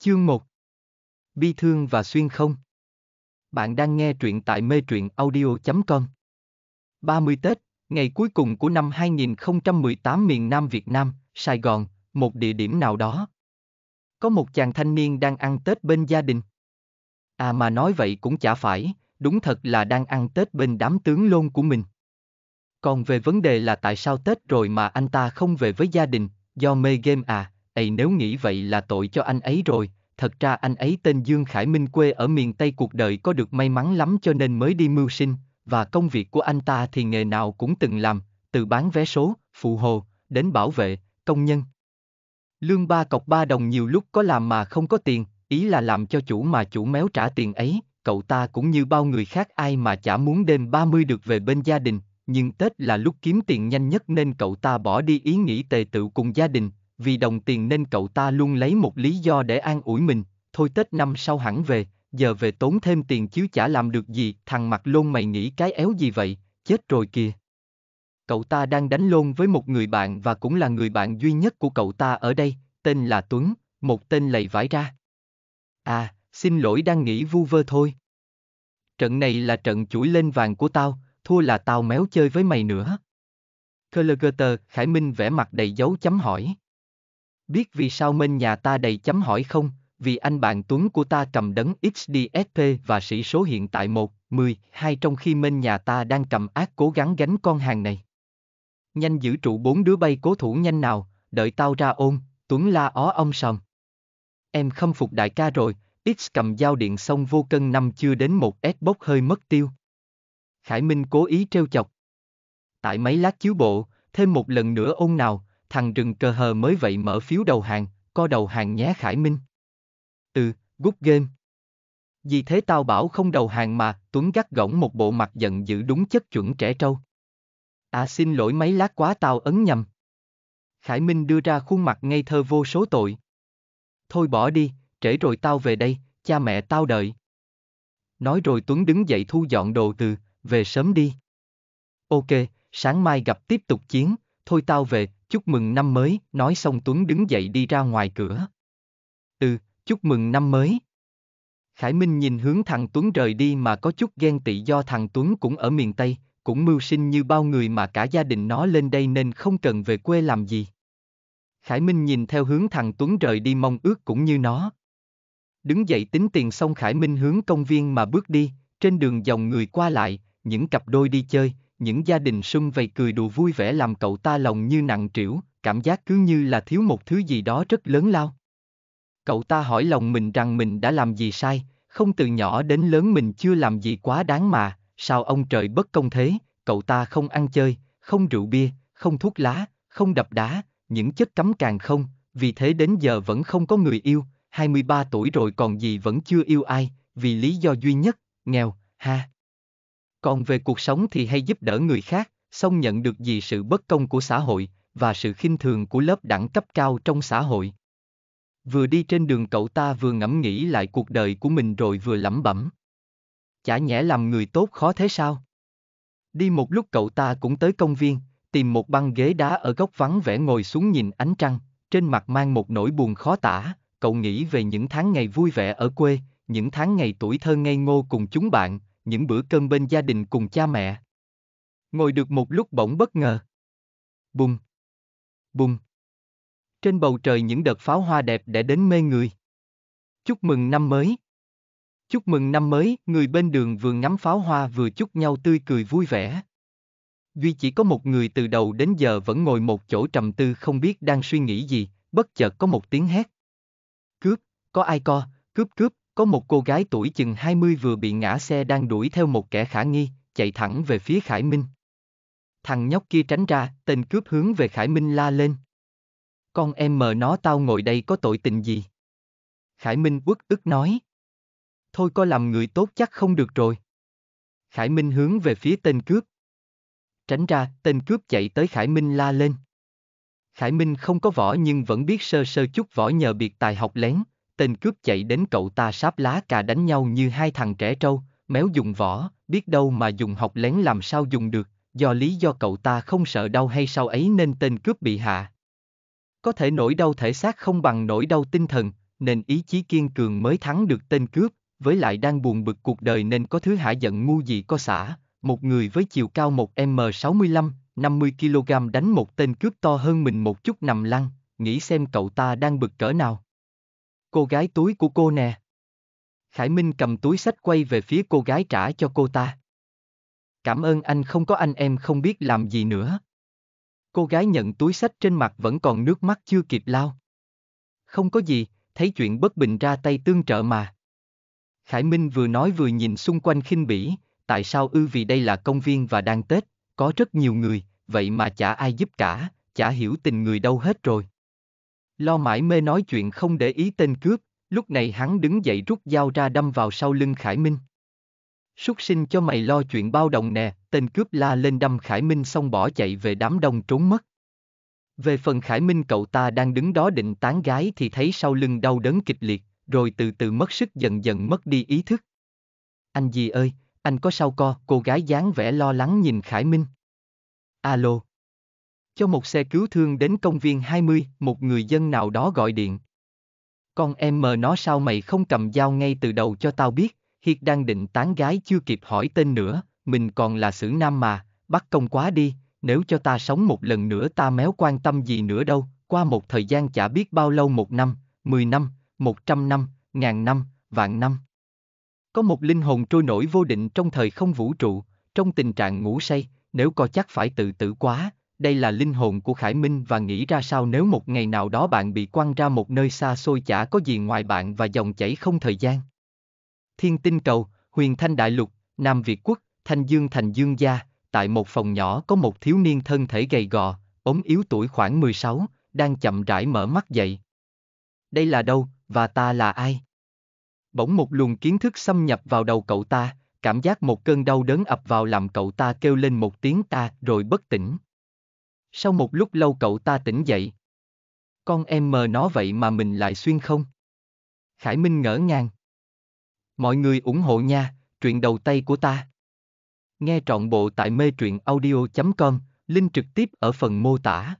Chương 1 Bi thương và xuyên không Bạn đang nghe truyện tại mê truyện audio.com 30 Tết, ngày cuối cùng của năm 2018 miền Nam Việt Nam, Sài Gòn, một địa điểm nào đó. Có một chàng thanh niên đang ăn Tết bên gia đình. À mà nói vậy cũng chả phải, đúng thật là đang ăn Tết bên đám tướng lôn của mình. Còn về vấn đề là tại sao Tết rồi mà anh ta không về với gia đình, do mê game à, Ê nếu nghĩ vậy là tội cho anh ấy rồi, thật ra anh ấy tên Dương Khải Minh quê ở miền Tây cuộc đời có được may mắn lắm cho nên mới đi mưu sinh, và công việc của anh ta thì nghề nào cũng từng làm, từ bán vé số, phụ hồ, đến bảo vệ, công nhân. Lương ba cọc ba đồng nhiều lúc có làm mà không có tiền, ý là làm cho chủ mà chủ méo trả tiền ấy, cậu ta cũng như bao người khác ai mà chả muốn đêm 30 được về bên gia đình, nhưng Tết là lúc kiếm tiền nhanh nhất nên cậu ta bỏ đi ý nghĩ tề tựu cùng gia đình, vì đồng tiền nên cậu ta luôn lấy một lý do để an ủi mình, thôi Tết năm sau hẳn về, giờ về tốn thêm tiền chứ chả làm được gì, thằng mặt lôn mày nghĩ cái éo gì vậy, chết rồi kìa. Cậu ta đang đánh lôn với một người bạn và cũng là người bạn duy nhất của cậu ta ở đây, tên là Tuấn, một tên lầy vãi ra. À, xin lỗi đang nghĩ vu vơ thôi. Trận này là trận chuỗi lên vàng của tao, thua là tao méo chơi với mày nữa. Klergeter, Khải Minh vẽ mặt đầy dấu chấm hỏi. Biết vì sao bên nhà ta đầy chấm hỏi không? Vì anh bạn Tuấn của ta cầm đấng XDSP và sĩ số hiện tại 1, 10, 2 trong khi bên nhà ta đang cầm ác cố gắng gánh con hàng này. Nhanh giữ trụ bốn đứa bay cố thủ nhanh nào, đợi tao ra ôn, Tuấn la ó ông sầm. Em không phục đại ca rồi, X cầm dao điện xong vô cân năm chưa đến một S bốc hơi mất tiêu. Khải Minh cố ý trêu chọc. Tại mấy lát chiếu bộ, thêm một lần nữa ôn nào, thằng rừng trờ hờ mới vậy mở phiếu đầu hàng, co đầu hàng nhé Khải Minh. Ừ, good game. Vì thế tao bảo không đầu hàng mà, Tuấn gắt gỏng một bộ mặt giận dữ đúng chất chuẩn trẻ trâu. À xin lỗi mấy lát quá tao ấn nhầm. Khải Minh đưa ra khuôn mặt ngây thơ vô số tội. Thôi bỏ đi, trễ rồi tao về đây, cha mẹ tao đợi. Nói rồi Tuấn đứng dậy thu dọn đồ từ, về sớm đi. Ok, sáng mai gặp tiếp tục chiến, thôi tao về, chúc mừng năm mới, nói xong Tuấn đứng dậy đi ra ngoài cửa. Ừ, chúc mừng năm mới. Khải Minh nhìn hướng thằng Tuấn rời đi mà có chút ghen tị do thằng Tuấn cũng ở miền Tây, cũng mưu sinh như bao người mà cả gia đình nó lên đây nên không cần về quê làm gì. Khải Minh nhìn theo hướng thằng Tuấn rời đi mong ước cũng như nó. Đứng dậy tính tiền xong Khải Minh hướng công viên mà bước đi, trên đường dòng người qua lại, những cặp đôi đi chơi, những gia đình sum vầy cười đùa vui vẻ làm cậu ta lòng như nặng trĩu, cảm giác cứ như là thiếu một thứ gì đó rất lớn lao. Cậu ta hỏi lòng mình rằng mình đã làm gì sai, không từ nhỏ đến lớn mình chưa làm gì quá đáng mà, sao ông trời bất công thế, cậu ta không ăn chơi, không rượu bia, không thuốc lá, không đập đá, những chất cấm càng không, vì thế đến giờ vẫn không có người yêu, 23 tuổi rồi còn gì vẫn chưa yêu ai, vì lý do duy nhất, nghèo, ha. Còn về cuộc sống thì hay giúp đỡ người khác, xong nhận được gì sự bất công của xã hội và sự khinh thường của lớp đẳng cấp cao trong xã hội. Vừa đi trên đường cậu ta vừa ngẫm nghĩ lại cuộc đời của mình rồi vừa lẩm bẩm. Chả nhẽ làm người tốt khó thế sao? Đi một lúc cậu ta cũng tới công viên, tìm một băng ghế đá ở góc vắng vẻ ngồi xuống nhìn ánh trăng, trên mặt mang một nỗi buồn khó tả, cậu nghĩ về những tháng ngày vui vẻ ở quê, những tháng ngày tuổi thơ ngây ngô cùng chúng bạn, những bữa cơm bên gia đình cùng cha mẹ. Ngồi được một lúc bỗng bất ngờ. Bùng. Bùng. Trên bầu trời những đợt pháo hoa đẹp đã đến mê người. Chúc mừng năm mới. Chúc mừng năm mới, người bên đường vừa ngắm pháo hoa vừa chúc nhau tươi cười vui vẻ. Duy chỉ có một người từ đầu đến giờ vẫn ngồi một chỗ trầm tư không biết đang suy nghĩ gì, bất chợt có một tiếng hét. Cướp, có ai co, cướp cướp, có một cô gái tuổi chừng 20 vừa bị ngã xe đang đuổi theo một kẻ khả nghi, chạy thẳng về phía Khải Minh. Thằng nhóc kia tránh ra, tên cướp hướng về Khải Minh la lên. Con em mờ nó tao ngồi đây có tội tình gì? Khải Minh uất ức nói. Thôi có làm người tốt chắc không được rồi. Khải Minh hướng về phía tên cướp. Tránh ra, tên cướp chạy tới Khải Minh la lên. Khải Minh không có võ nhưng vẫn biết sơ sơ chút võ nhờ biệt tài học lén, tên cướp chạy đến cậu ta sáp lá cà đánh nhau như hai thằng trẻ trâu, méo dùng vỏ, biết đâu mà dùng học lén làm sao dùng được, do lý do cậu ta không sợ đau hay sao ấy nên tên cướp bị hạ. Có thể nỗi đau thể xác không bằng nỗi đau tinh thần, nên ý chí kiên cường mới thắng được tên cướp, với lại đang buồn bực cuộc đời nên có thứ hạ giận ngu gì có xả, một người với chiều cao 1m65, 50kg đánh một tên cướp to hơn mình một chút nằm lăn, nghĩ xem cậu ta đang bực cỡ nào cô gái túi của cô nè. Khải Minh cầm túi sách quay về phía cô gái trả cho cô ta. Cảm ơn anh không có anh em không biết làm gì nữa. Cô gái nhận túi sách trên mặt vẫn còn nước mắt chưa kịp lao. Không có gì, thấy chuyện bất bình ra tay tương trợ mà. Khải Minh vừa nói vừa nhìn xung quanh khinh bỉ, tại sao ư vì đây là công viên và đang Tết, có rất nhiều người, vậy mà chả ai giúp cả, chả hiểu tình người đâu hết rồi. Lo mãi mê nói chuyện không để ý tên cướp, lúc này hắn đứng dậy rút dao ra đâm vào sau lưng Khải Minh. Súc sinh cho mày lo chuyện bao đồng nè, tên cướp la lên đâm Khải Minh xong bỏ chạy về đám đông trốn mất. Về phần Khải Minh cậu ta đang đứng đó định tán gái thì thấy sau lưng đau đớn kịch liệt, rồi từ từ mất sức dần dần mất đi ý thức. Anh gì ơi, anh có sao co, cô gái dáng vẻ lo lắng nhìn Khải Minh. Alo cho một xe cứu thương đến công viên 20, một người dân nào đó gọi điện. Con em mờ nó sao mày không cầm dao ngay từ đầu cho tao biết, Hiệt đang định tán gái chưa kịp hỏi tên nữa, mình còn là xử nam mà, bắt công quá đi, nếu cho ta sống một lần nữa ta méo quan tâm gì nữa đâu, qua một thời gian chả biết bao lâu một năm, mười năm, một trăm năm, ngàn năm, vạn năm. Có một linh hồn trôi nổi vô định trong thời không vũ trụ, trong tình trạng ngủ say, nếu co chắc phải tự tử quá, đây là linh hồn của Khải Minh và nghĩ ra sao nếu một ngày nào đó bạn bị quăng ra một nơi xa xôi chả có gì ngoài bạn và dòng chảy không thời gian. Thiên tinh cầu, huyền thanh đại lục, Nam Việt quốc, Thanh Dương thành Dương gia, tại một phòng nhỏ có một thiếu niên thân thể gầy gò, ốm yếu tuổi khoảng 16, đang chậm rãi mở mắt dậy. Đây là đâu, và ta là ai? Bỗng một luồng kiến thức xâm nhập vào đầu cậu ta, cảm giác một cơn đau đớn ập vào làm cậu ta kêu lên một tiếng ta rồi bất tỉnh. Sau một lúc lâu cậu ta tỉnh dậy. Con em mờ nó vậy mà mình lại xuyên không? Khải Minh ngỡ ngàng. Mọi người ủng hộ nha, truyện đầu tay của ta. Nghe trọn bộ tại mê truyện audio.com, link trực tiếp ở phần mô tả.